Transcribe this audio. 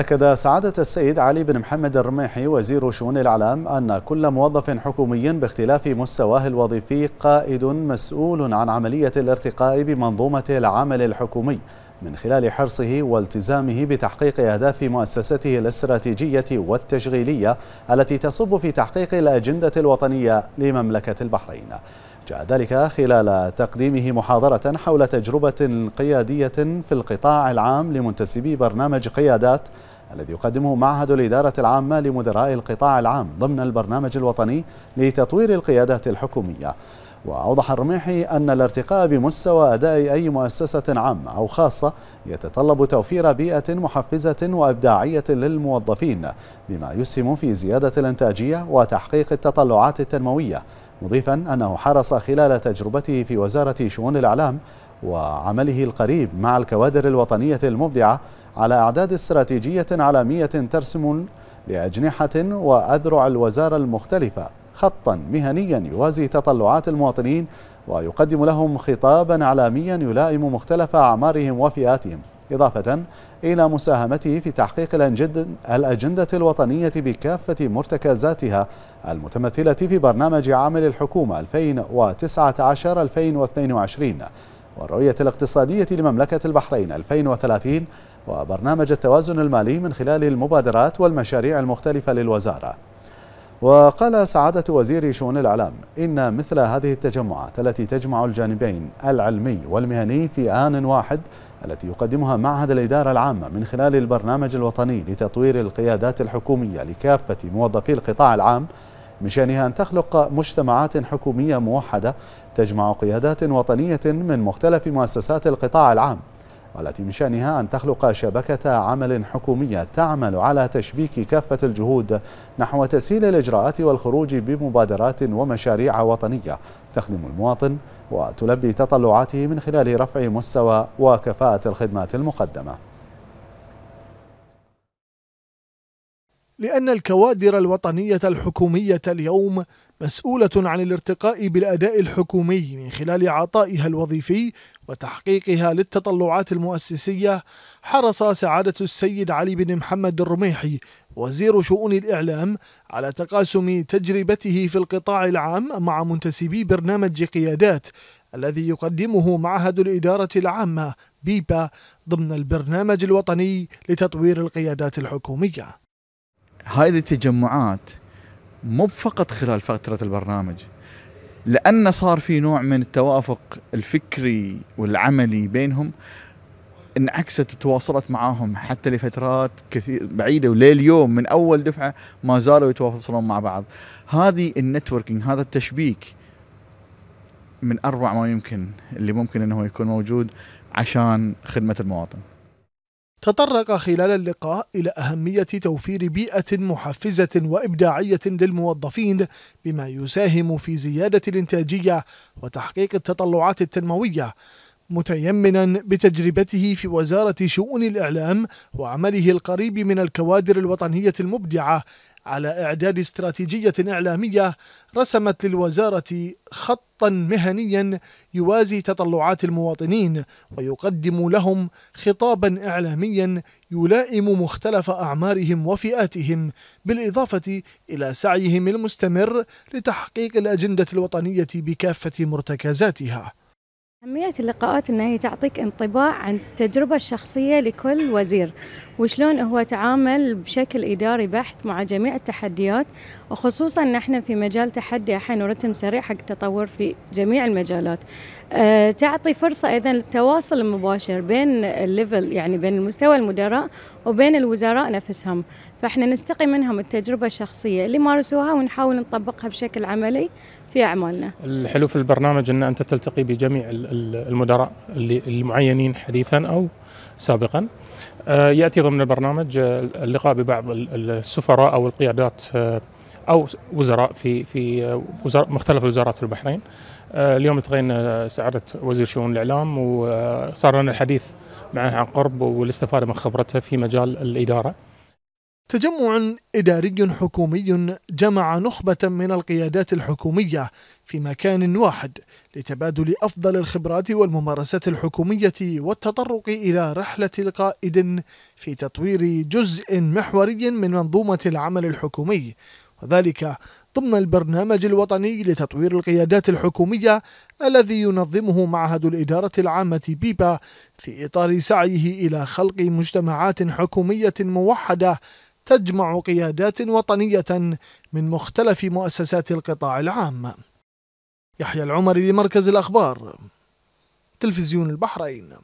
أكد سعادة السيد علي بن محمد الرميحي وزير شؤون الإعلام أن كل موظف حكومي باختلاف مستواه الوظيفي قائد مسؤول عن عملية الارتقاء بمنظومة العمل الحكومي من خلال حرصه والتزامه بتحقيق أهداف مؤسسته الاستراتيجية والتشغيلية التي تصب في تحقيق الأجندة الوطنية لمملكة البحرين جاء ذلك خلال تقديمه محاضرة حول تجربة قيادية في القطاع العام لمنتسبي برنامج قيادات الذي يقدمه معهد الإدارة العامة لمدراء القطاع العام ضمن البرنامج الوطني لتطوير القيادات الحكومية وأوضح الرميحي أن الارتقاء بمستوى أداء أي مؤسسة عامة أو خاصة يتطلب توفير بيئة محفزة وإبداعية للموظفين بما يسهم في زيادة الإنتاجية وتحقيق التطلعات التنموية مضيفا أنه حرص خلال تجربته في وزارة شؤون الإعلام وعمله القريب مع الكوادر الوطنية المبدعة على أعداد استراتيجية عالمية ترسم لأجنحة وأذرع الوزارة المختلفة خطا مهنيا يوازي تطلعات المواطنين ويقدم لهم خطابا عالميا يلائم مختلف أعمارهم وفئاتهم إضافة إلى مساهمته في تحقيق الأجندة الوطنية بكافة مرتكزاتها المتمثلة في برنامج عامل الحكومة 2019-2022 والرؤية الاقتصادية لمملكة البحرين 2030 وبرنامج التوازن المالي من خلال المبادرات والمشاريع المختلفة للوزارة وقال سعادة وزير شؤون الإعلام إن مثل هذه التجمعات التي تجمع الجانبين العلمي والمهني في آن واحد التي يقدمها معهد الإدارة العامة من خلال البرنامج الوطني لتطوير القيادات الحكومية لكافة موظفي القطاع العام من شأنها أن تخلق مجتمعات حكومية موحدة تجمع قيادات وطنية من مختلف مؤسسات القطاع العام والتي من شأنها أن تخلق شبكة عمل حكومية تعمل على تشبيك كافة الجهود نحو تسهيل الإجراءات والخروج بمبادرات ومشاريع وطنية تخدم المواطن وتلبي تطلعاته من خلال رفع مستوى وكفاءة الخدمات المقدمة لأن الكوادر الوطنية الحكومية اليوم مسؤولة عن الارتقاء بالأداء الحكومي من خلال عطائها الوظيفي وتحقيقها للتطلعات المؤسسية حرص سعادة السيد علي بن محمد الرميحي وزير شؤون الإعلام على تقاسم تجربته في القطاع العام مع منتسبي برنامج قيادات الذي يقدمه معهد الإدارة العامة بيبا ضمن البرنامج الوطني لتطوير القيادات الحكومية هذه التجمعات مو فقط خلال فترة البرنامج لأن صار في نوع من التوافق الفكري والعملي بينهم انعكست وتواصلت معاهم حتى لفترات كثير بعيده ولليوم من اول دفعه ما زالوا يتواصلون مع بعض. هذه النتوركينج هذا التشبيك من اروع ما يمكن اللي ممكن انه يكون موجود عشان خدمه المواطن. تطرق خلال اللقاء إلى أهمية توفير بيئة محفزة وإبداعية للموظفين بما يساهم في زيادة الإنتاجية وتحقيق التطلعات التنموية متيمنا بتجربته في وزارة شؤون الإعلام وعمله القريب من الكوادر الوطنية المبدعة على إعداد استراتيجية إعلامية رسمت للوزارة خطا مهنيا يوازي تطلعات المواطنين ويقدم لهم خطابا إعلاميا يلائم مختلف أعمارهم وفئاتهم بالإضافة إلى سعيهم المستمر لتحقيق الأجندة الوطنية بكافة مرتكزاتها أهمية اللقاءات إن هي تعطيك انطباع عن التجربة الشخصية لكل وزير وشلون هو تعامل بشكل إداري بحت مع جميع التحديات وخصوصا احنا في مجال تحدي أحيان ورتم سريع حق التطور في جميع المجالات أه تعطي فرصة أيضا للتواصل المباشر بين الليفل يعني بين المستوى المدراء وبين الوزراء نفسهم فإحنا نستقي منهم التجربة الشخصية اللي مارسوها ونحاول نطبقها بشكل عملي في أعمالنا الحلو في البرنامج أن أنت تلتقي بجميع المدراء المعينين حديثا أو سابقا آه، يأتي ضمن البرنامج آه، اللقاء ببعض السفراء أو القيادات آه، او وزراء في في مختلف الوزارات في البحرين اليوم التقينا سعاده وزير شؤون الاعلام وصار لنا الحديث معه عن قرب والاستفاده من خبرته في مجال الاداره تجمع إداري حكومي جمع نخبة من القيادات الحكومية في مكان واحد لتبادل أفضل الخبرات والممارسات الحكومية والتطرق إلى رحلة القائد في تطوير جزء محوري من منظومة العمل الحكومي وذلك ضمن البرنامج الوطني لتطوير القيادات الحكومية الذي ينظمه معهد الإدارة العامة بيبا في إطار سعيه إلى خلق مجتمعات حكومية موحدة تجمع قيادات وطنية من مختلف مؤسسات القطاع العام يحيى العمري لمركز الأخبار تلفزيون البحرين